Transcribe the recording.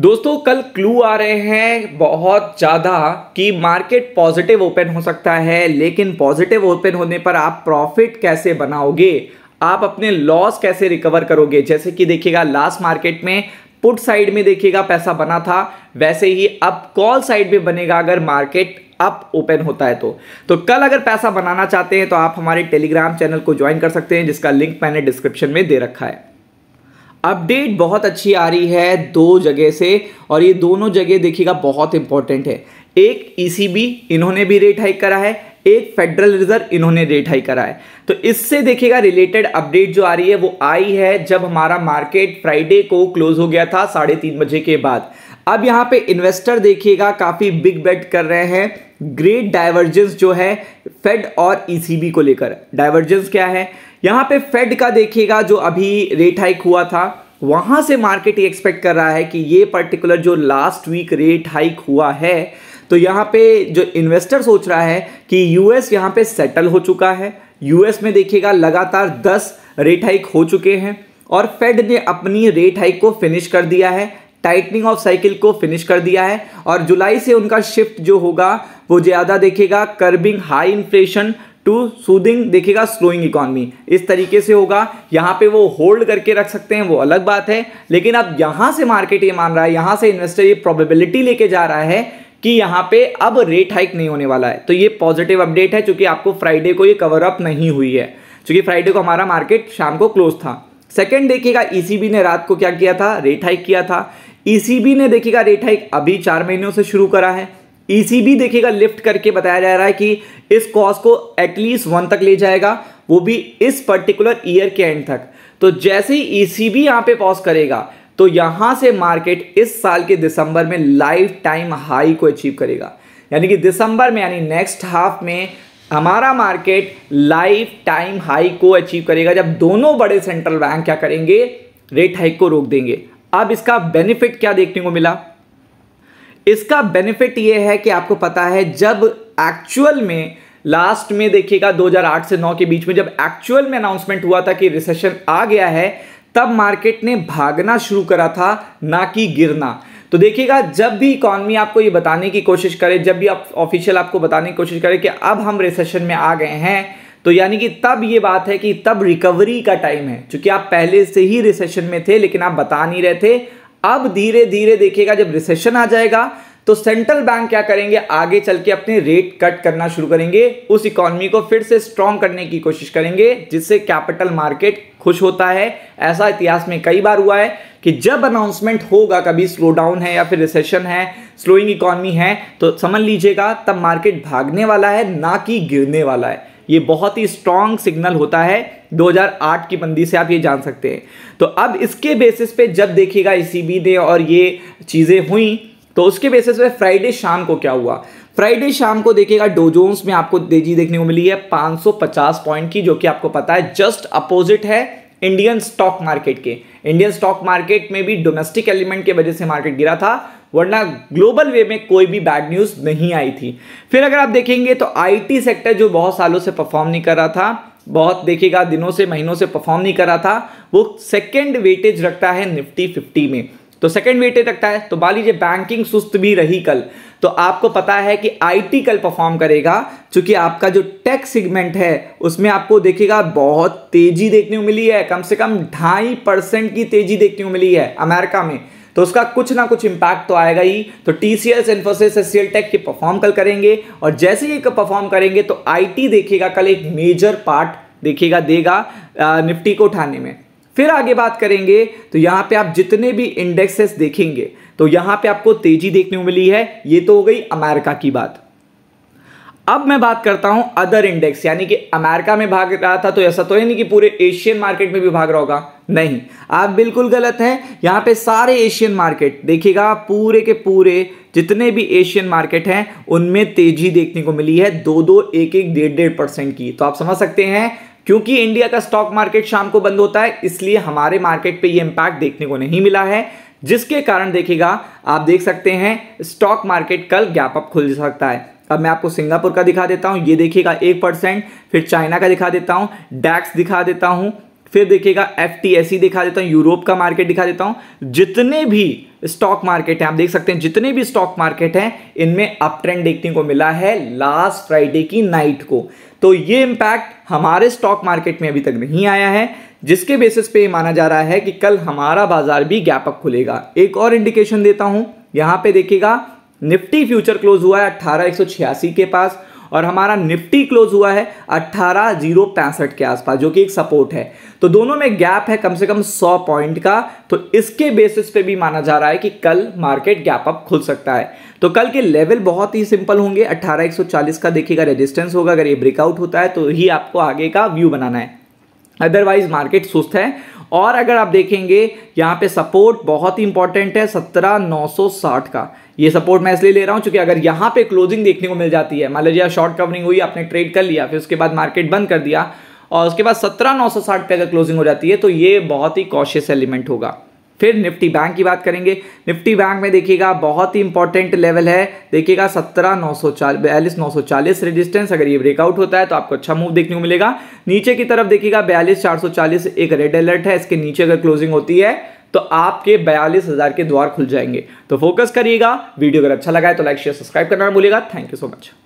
दोस्तों कल क्लू आ रहे हैं बहुत ज़्यादा कि मार्केट पॉजिटिव ओपन हो सकता है लेकिन पॉजिटिव ओपन होने पर आप प्रॉफिट कैसे बनाओगे आप अपने लॉस कैसे रिकवर करोगे जैसे कि देखिएगा लास्ट मार्केट में पुट साइड में देखिएगा पैसा बना था वैसे ही अब कॉल साइड में बनेगा अगर मार्केट अप ओपन होता है तो तो कल अगर पैसा बनाना चाहते हैं तो आप हमारे टेलीग्राम चैनल को ज्वाइन कर सकते हैं जिसका लिंक मैंने डिस्क्रिप्शन में दे रखा है अपडेट बहुत अच्छी आ रही है दो जगह से और ये दोनों जगह देखिएगा बहुत इंपॉर्टेंट है एक ईसीबी e इन्होंने भी रेट हाइक करा है एक फेडरल रिजर्व इन्होंने रेट हाई करा है तो इससे देखिएगा रिलेटेड अपडेट जो आ रही है वो आई है जब हमारा मार्केट फ्राइडे को क्लोज हो गया था साढ़े तीन बजे के बाद अब यहाँ पे इन्वेस्टर देखिएगा काफ़ी बिग बेट कर रहे हैं ग्रेट डाइवर्जेंस जो है फेड और ईसीबी को लेकर डाइवर्जेंस क्या है यहाँ पे फेड का देखिएगा जो अभी रेट हाइक हुआ था वहाँ से मार्केट ये एक्सपेक्ट कर रहा है कि ये पर्टिकुलर जो लास्ट वीक रेट हाइक हुआ है तो यहाँ पे जो इन्वेस्टर सोच रहा है कि यूएस यहाँ पे सेटल हो चुका है यूएस में देखिएगा लगातार 10 रेट हाइक हो चुके हैं और फेड ने अपनी रेट हाइक को फिनिश कर दिया है टाइटनिंग ऑफ साइकिल को फिनिश कर दिया है और जुलाई से उनका शिफ्ट जो होगा वो ज़्यादा देखेगा curbing high inflation to soothing देखेगा स्लोइंग इकॉनमी इस तरीके से होगा यहाँ पे वो होल्ड करके रख सकते हैं वो अलग बात है लेकिन अब यहाँ से मार्केट ये मान रहा है यहाँ से इन्वेस्टर ये प्रोबेबिलिटी लेके जा रहा है कि यहाँ पे अब रेट हाइक नहीं होने वाला है तो ये पॉजिटिव अपडेट है चूँकि आपको फ्राइडे को ये कवर अप नहीं हुई है चूँकि फ्राइडे को हमारा मार्केट शाम को क्लोज था सेकेंड देखिएगा ई e ने रात को क्या किया था रेट हाइक किया था ई e ने देखिएगा रेट हाइक अभी चार महीनों से शुरू करा है ईसीबी देखिएगा लिफ्ट करके बताया जा रहा है कि इस कॉज को एटलीस्ट वन तक ले जाएगा वो भी इस पर्टिकुलर ईयर के एंड तक तो जैसे ही ईसीबी यहां पे पॉज करेगा तो यहां से मार्केट इस साल के दिसंबर में लाइफ टाइम हाई को अचीव करेगा यानी कि दिसंबर में यानी नेक्स्ट हाफ में हमारा मार्केट लाइफ टाइम हाई को अचीव करेगा जब दोनों बड़े सेंट्रल बैंक क्या करेंगे रेट हाइक को रोक देंगे अब इसका बेनिफिट क्या देखने को मिला इसका बेनिफिट ये है कि आपको पता है जब एक्चुअल में लास्ट में देखिएगा 2008 से 9 के बीच में जब एक्चुअल में अनाउंसमेंट हुआ था कि रिसेशन आ गया है तब मार्केट ने भागना शुरू करा था ना कि गिरना तो देखिएगा जब भी इकॉनमी आपको ये बताने की कोशिश करे जब भी आप ऑफिशियल आपको बताने की कोशिश करे कि अब हम रिसेशन में आ गए हैं तो यानी कि तब ये बात है कि तब रिकवरी का टाइम है क्योंकि आप पहले से ही रिसेशन में थे लेकिन आप बता नहीं रहे थे अब धीरे धीरे देखिएगा जब रिसेशन आ जाएगा तो सेंट्रल बैंक क्या करेंगे आगे चल के अपने रेट कट करना शुरू करेंगे उस इकोनॉमी को फिर से स्ट्रांग करने की कोशिश करेंगे जिससे कैपिटल मार्केट खुश होता है ऐसा इतिहास में कई बार हुआ है कि जब अनाउंसमेंट होगा कभी स्लो डाउन है या फिर रिसेशन है स्लोइंग इकोनॉमी है तो समझ लीजिएगा तब मार्केट भागने वाला है ना कि गिरने वाला है ये बहुत ही स्ट्रांग सिग्नल होता है 2008 की बंदी से आप ये जान सकते हैं तो अब इसके बेसिस पे जब देखिएगा ई e ने और ये चीज़ें हुई तो उसके बेसिस पे फ्राइडे शाम को क्या हुआ फ्राइडे शाम को देखिएगा डोजोन्स में आपको तेजी देखने को मिली है 550 पॉइंट की जो कि आपको पता है जस्ट अपोजिट है इंडियन स्टॉक मार्केट के इंडियन स्टॉक मार्केट में भी डोमेस्टिक एलिमेंट की वजह से मार्केट गिरा था वरना ग्लोबल वे में कोई भी बैड न्यूज़ नहीं आई थी फिर अगर आप देखेंगे तो आई सेक्टर जो बहुत सालों से परफॉर्म नहीं कर रहा था बहुत देखेगा दिनों से महीनों से परफॉर्म नहीं कर रहा था वो सेकेंड वेटेज रखता है निफ्टी फिफ्टी में तो सेकेंड वेटेज रखता है तो मान लीजिए बैंकिंग सुस्त भी रही कल तो आपको पता है कि आईटी कल परफॉर्म करेगा क्योंकि आपका जो टेक सेगमेंट है उसमें आपको देखेगा बहुत तेजी देखने को मिली है कम से कम ढाई परसेंट की तेजी देखने को मिली है अमेरिका में तो उसका कुछ ना कुछ इंपैक्ट तो आएगा ही तो T C S Infosys S tech के परफॉर्म कल करेंगे और जैसे ही परफॉर्म करेंगे तो आई देखेगा कल एक मेजर पार्ट देखेगा देगा निफ्टी को उठाने में फिर आगे बात करेंगे तो यहां पे आप जितने भी इंडेक्सेस देखेंगे तो यहां पे आपको तेजी देखने को मिली है ये तो हो गई अमेरिका की बात अब मैं बात करता हूं अदर इंडेक्स यानी कि अमेरिका में भाग रहा था तो ऐसा तो है नहीं कि पूरे एशियन मार्केट में भी भाग रहा होगा नहीं आप बिल्कुल गलत हैं यहां पे सारे एशियन मार्केट देखिएगा पूरे के पूरे जितने भी एशियन मार्केट हैं उनमें तेजी देखने को मिली है दो दो एक एक डेढ़ डेढ़ परसेंट की तो आप समझ सकते हैं क्योंकि इंडिया का स्टॉक मार्केट शाम को बंद होता है इसलिए हमारे मार्केट पे ये इम्पैक्ट देखने को नहीं मिला है जिसके कारण देखिएगा आप देख सकते हैं स्टॉक मार्केट कल गैप अप खुल सकता है अब मैं आपको सिंगापुर का दिखा देता हूँ ये देखिएगा एक परसेंट फिर चाइना का दिखा देता हूँ डैक्स दिखा देता हूँ फिर देखिएगा एफ e दिखा देता हूँ यूरोप का मार्केट दिखा देता हूँ जितने भी स्टॉक मार्केट है आप देख सकते हैं जितने भी स्टॉक मार्केट हैं इनमें अप ट्रेंड देखने को मिला है लास्ट फ्राइडे की नाइट को तो ये इम्पैक्ट हमारे स्टॉक मार्केट में अभी तक नहीं आया है जिसके बेसिस पे माना जा रहा है कि कल हमारा बाजार भी गैप अप खुलेगा एक और इंडिकेशन देता हूँ यहाँ पे देखिएगा निफ्टी फ्यूचर क्लोज हुआ है अट्ठारह के पास और हमारा निफ्टी क्लोज हुआ है अट्ठारह जीरो पैंसठ के आसपास जो कि एक सपोर्ट है तो दोनों में गैप है कम से कम सौ पॉइंट का तो इसके बेसिस पे भी माना जा रहा है कि कल मार्केट गैप अप खुल सकता है तो कल के लेवल बहुत ही सिंपल होंगे अट्ठारह एक का देखिएगा रेजिस्टेंस होगा अगर ये ब्रेकआउट होता है तो ही आपको आगे का व्यू बनाना है अदरवाइज मार्केट सुस्त है और अगर आप देखेंगे यहाँ पे सपोर्ट बहुत ही इंपॉर्टेंट है सत्रह नौ सौ साठ का ये सपोर्ट मैं इसलिए ले रहा हूँ क्योंकि अगर यहाँ पे क्लोजिंग देखने को मिल जाती है मान लीजिए शॉर्ट कवरिंग हुई आपने ट्रेड कर लिया फिर उसके बाद मार्केट बंद कर दिया और उसके बाद सत्रह नौ सौ साठ पे अगर क्लोजिंग हो जाती है तो ये बहुत ही कॉशियस एलिमेंट होगा फिर निफ्टी बैंक की बात करेंगे निफ्टी बैंक में देखिएगा बहुत ही इंपॉर्टेंट लेवल है देखिएगा सत्रह नौ सौ बयालीस नौ सौ चालीस रेजिस्टेंस अगर ये ब्रेकआउट होता है तो आपको अच्छा मूव देखने को मिलेगा नीचे की तरफ देखिएगा बयालीस चार सौ चालीस एक रेड अलर्ट है इसके नीचे अगर क्लोजिंग होती है तो आपके बयालीस हज़ार के द्वार खुल जाएंगे तो फोकस करिएगा वीडियो अगर अच्छा लगा है तो लाइक शेयर सब्सक्राइब करना भूलेगा थैंक यू सो मच